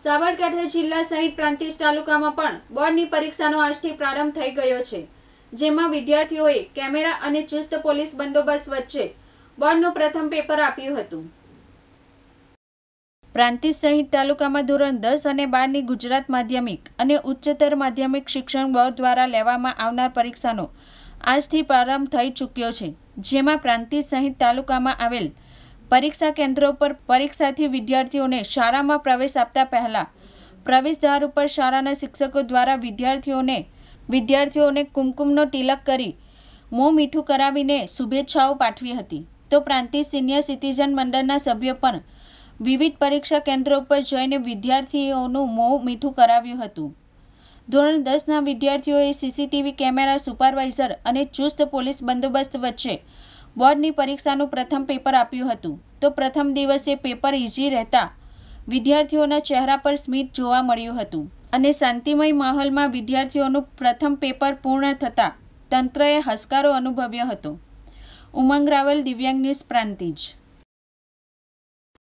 સાબરકાંઠા જિલ્લા સહિત પ્રાંતિજ તાલુકામાં પણ બોર્ડની પરીક્ષાનો આજથી પ્રારંભ થઈ ગયો છે જેમાં વિદ્યાર્થીઓએ કેમેરા અને ચુસ્ત પોલીસ બંદોબસ્ત વચ્ચે બોર્ડનું પ્રથમ પેપર આપ્યું હતું પ્રાંતિજ સહિત તાલુકામાં ધોરણ દસ અને બારની ગુજરાત માધ્યમિક અને ઉચ્ચતર માધ્યમિક શિક્ષણ બોર્ડ દ્વારા લેવામાં આવનાર પરીક્ષાનો આજથી પ્રારંભ થઈ ચૂક્યો છે જેમાં પ્રાંતિજ સહિત તાલુકામાં આવેલ પરીક્ષા કેન્દ્રો પર પરીક્ષાથી વિદ્યાર્થીઓને શાળામાં પ્રવેશ આપતા પહેલાં પ્રવેશદ્વાર ઉપર શાળાના શિક્ષકો દ્વારા વિદ્યાર્થીઓને વિદ્યાર્થીઓને કુમકુમનો તિલક કરી મોં મીઠું કરાવીને શુભેચ્છાઓ પાઠવી હતી તો પ્રાંતિય સિનિયર સિટીઝન મંડળના સભ્યો પણ વિવિધ પરીક્ષા કેન્દ્રો પર જઈને વિદ્યાર્થીઓનું મોં મીઠું કરાવ્યું હતું ધોરણ દસના વિદ્યાર્થીઓએ સીસીટીવી કેમેરા સુપરવાઇઝર અને ચુસ્ત પોલીસ બંદોબસ્ત વચ્ચે બોર્ડની પરીક્ષાનું પ્રથમ પેપર આપ્યું હતું તો પ્રથમ દિવસે પેપર ઇઝી રહેતા વિદ્યાર્થીઓના ચહેરા પર સ્મિત જોવા મળ્યું હતું અને શાંતિમય માહોલમાં વિદ્યાર્થીઓનું પ્રથમ પેપર પૂર્ણ થતાં તંત્રએ હસકારો અનુભવ્યો હતો ઉમંગ રાવલ દિવ્યાંગ ન્યૂઝ પ્રાંતિજ